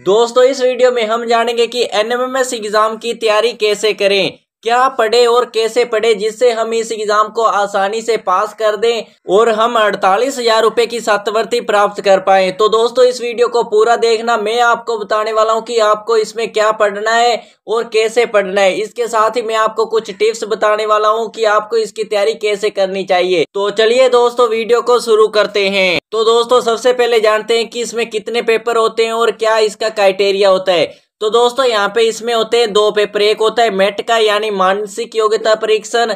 दोस्तों इस वीडियो में हम जानेंगे कि एनएमएमएस एग्जाम की तैयारी कैसे करें क्या पढ़े और कैसे पढ़े जिससे हम इस एग्जाम को आसानी से पास कर दें और हम अड़तालीस हजार रूपए की सातवर्ती प्राप्त कर पाए तो दोस्तों इस वीडियो को पूरा देखना मैं आपको बताने वाला हूं कि आपको इसमें क्या पढ़ना है और कैसे पढ़ना है इसके साथ ही मैं आपको कुछ टिप्स बताने वाला हूँ की आपको इसकी तैयारी कैसे करनी चाहिए तो चलिए दोस्तों वीडियो को शुरू करते हैं तो दोस्तों सबसे पहले जानते हैं कि इसमें कितने पेपर होते हैं और क्या इसका क्राइटेरिया होता है तो दोस्तों यहाँ पे इसमें होते हैं दो पेपर एक होता है मेट का यानी मानसिक योग्यता परीक्षण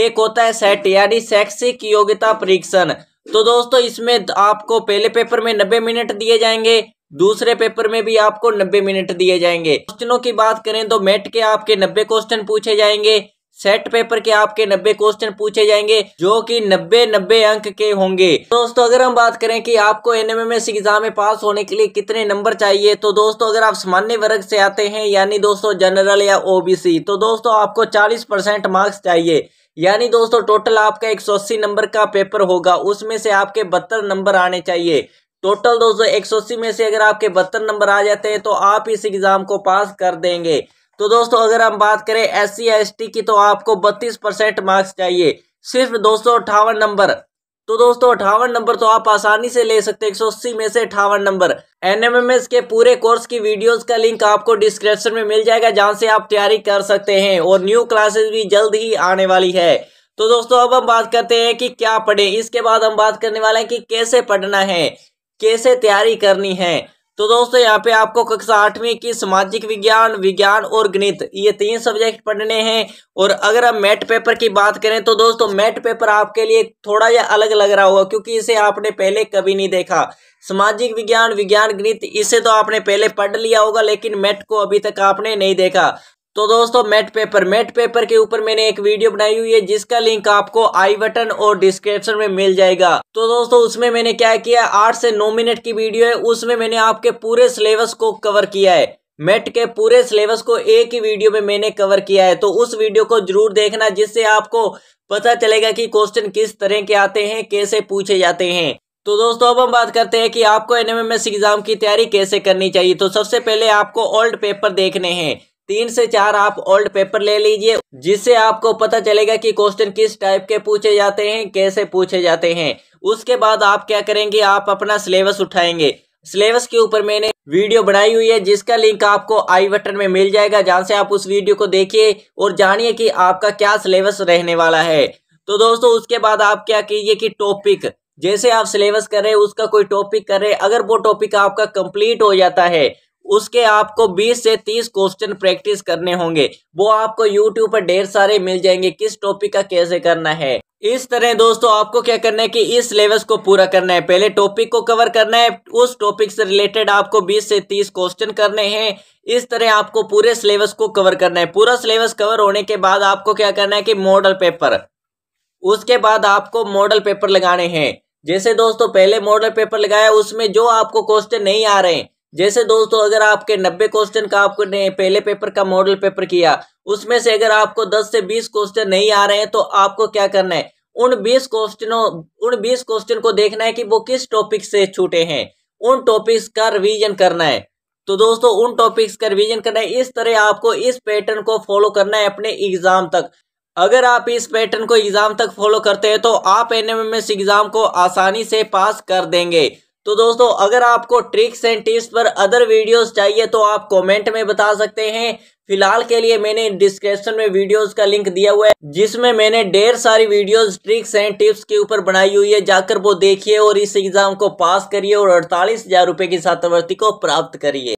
एक होता है सेट यानी शैक्षिक योग्यता परीक्षण तो दोस्तों इसमें आपको पहले पेपर में नब्बे मिनट दिए जाएंगे दूसरे पेपर में भी आपको नब्बे मिनट दिए जाएंगे क्वेश्चनों की बात करें तो मेट के आपके नब्बे क्वेश्चन पूछे जाएंगे सेट पेपर के आपके 90 क्वेश्चन पूछे जाएंगे जो कि 90 90 अंक के होंगे दोस्तों अगर हम बात करें कि आपको एनएमएमएस एग्जाम में पास होने के लिए कितने नंबर चाहिए तो दोस्तों अगर आप सामान्य वर्ग से आते हैं यानी दोस्तों जनरल या ओबीसी तो दोस्तों आपको 40 परसेंट मार्क्स चाहिए यानी दोस्तों टोटल आपका एक नंबर का पेपर होगा उसमें से आपके बहत्तर नंबर आने चाहिए टोटल दोस्तों एक में से अगर आपके बहत्तर नंबर आ जाते हैं तो आप इस एग्जाम को पास कर देंगे तो दोस्तों अगर हम बात करें एस सी एस टी की तो आपको बत्तीस परसेंट मार्क्स चाहिए सिर्फ दोस्तों अठावन नंबर तो दोस्तों अठावन नंबर तो आप आसानी से ले सकते हैं एक में से अठावन नंबर एनएमएमएस के पूरे कोर्स की वीडियोस का लिंक आपको डिस्क्रिप्शन में मिल जाएगा जहां से आप तैयारी कर सकते हैं और न्यू क्लासेस भी जल्द ही आने वाली है तो दोस्तों अब हम बात करते हैं कि क्या पढ़े इसके बाद हम बात करने वाले हैं कि कैसे पढ़ना है कैसे तैयारी करनी है तो दोस्तों यहाँ पे आपको कक्षा आठवीं की सामाजिक विज्ञान विज्ञान और गणित ये तीन सब्जेक्ट पढ़ने हैं और अगर हम मैट पेपर की बात करें तो दोस्तों मैट पेपर आपके लिए थोड़ा या अलग लग रहा होगा क्योंकि इसे आपने पहले कभी नहीं देखा सामाजिक विज्ञान विज्ञान गणित इसे तो आपने पहले पढ़ लिया होगा लेकिन मैट को अभी तक आपने नहीं देखा तो दोस्तों मेट पेपर मेट पेपर के ऊपर मैंने एक वीडियो बनाई हुई है जिसका लिंक आपको आई बटन और डिस्क्रिप्शन में मिल जाएगा तो दोस्तों उसमें मैंने क्या किया आठ से नौ मिनट की वीडियो है उसमें मैंने आपके पूरे सिलेबस को कवर किया है मेट के पूरे सिलेबस को एक ही वीडियो में मैंने कवर किया है तो उस वीडियो को जरूर देखना जिससे आपको पता चलेगा कि क्वेश्चन किस तरह के आते हैं कैसे पूछे जाते हैं तो दोस्तों अब हम बात करते हैं कि आपको एनएमएमएस एग्जाम की तैयारी कैसे करनी चाहिए तो सबसे पहले आपको ओल्ड पेपर देखने हैं तीन से चार आप ओल्ड पेपर ले लीजिए जिससे आपको पता चलेगा कि क्वेश्चन किस टाइप के पूछे जाते हैं कैसे पूछे जाते हैं उसके बाद आप क्या करेंगे आप अपना सिलेबस उठाएंगे सिलेबस के ऊपर मैंने वीडियो बनाई हुई है जिसका लिंक आपको आई बटन में मिल जाएगा जहां से आप उस वीडियो को देखिए और जानिए कि आपका क्या सिलेबस रहने वाला है तो दोस्तों उसके बाद आप क्या कीजिए कि टॉपिक जैसे आप सिलेबस कर रहे हैं उसका कोई टॉपिक कर रहे हैं अगर वो टॉपिक आपका कंप्लीट हो जाता है उसके आपको 20 से 30 क्वेश्चन प्रैक्टिस करने होंगे वो आपको यूट्यूब पर ढेर सारे मिल जाएंगे किस टॉपिक का कैसे करना है इस तरह दोस्तों आपको क्या करना है कि इस सिलेबस को पूरा करना है पहले टॉपिक को कवर करना है उस टॉपिक से रिलेटेड आपको 20 से 30 क्वेश्चन करने हैं इस तरह आपको पूरे सिलेबस को कवर करना है पूरा सिलेबस कवर होने के बाद आपको क्या करना है कि मॉडल पेपर उसके बाद आपको मॉडल पेपर लगाने हैं जैसे दोस्तों पहले मॉडल पेपर लगाया उसमें जो आपको क्वेश्चन नहीं आ रहे हैं जैसे दोस्तों अगर आपके 90 क्वेश्चन का आपको पहले पेपर का मॉडल पेपर किया उसमें से अगर आपको 10 से 20 क्वेश्चन नहीं आ रहे हैं तो आपको क्या करना है उन 20 क्वेश्चनों उन 20 क्वेश्चन को देखना है कि वो किस टॉपिक से छूटे हैं उन टॉपिक्स का रिवीजन करना है तो दोस्तों उन टॉपिक्स का रिवीजन करना है इस तरह आपको इस पैटर्न को फॉलो करना है अपने एग्जाम तक अगर आप इस पैटर्न को एग्जाम तक फॉलो करते हैं तो आप एनएमएस एग्जाम को आसानी से पास कर देंगे तो दोस्तों अगर आपको ट्रिक्स एंड टिप्स पर अदर वीडियोस चाहिए तो आप कमेंट में बता सकते हैं फिलहाल के लिए मैंने डिस्क्रिप्शन में वीडियोस का लिंक दिया हुआ है जिसमें मैंने ढेर सारी वीडियोस ट्रिक्स एंड टिप्स के ऊपर बनाई हुई है जाकर वो देखिए और इस एग्जाम को पास करिए और अड़तालीस हजार रूपए की छात्रवृत्ति को प्राप्त करिए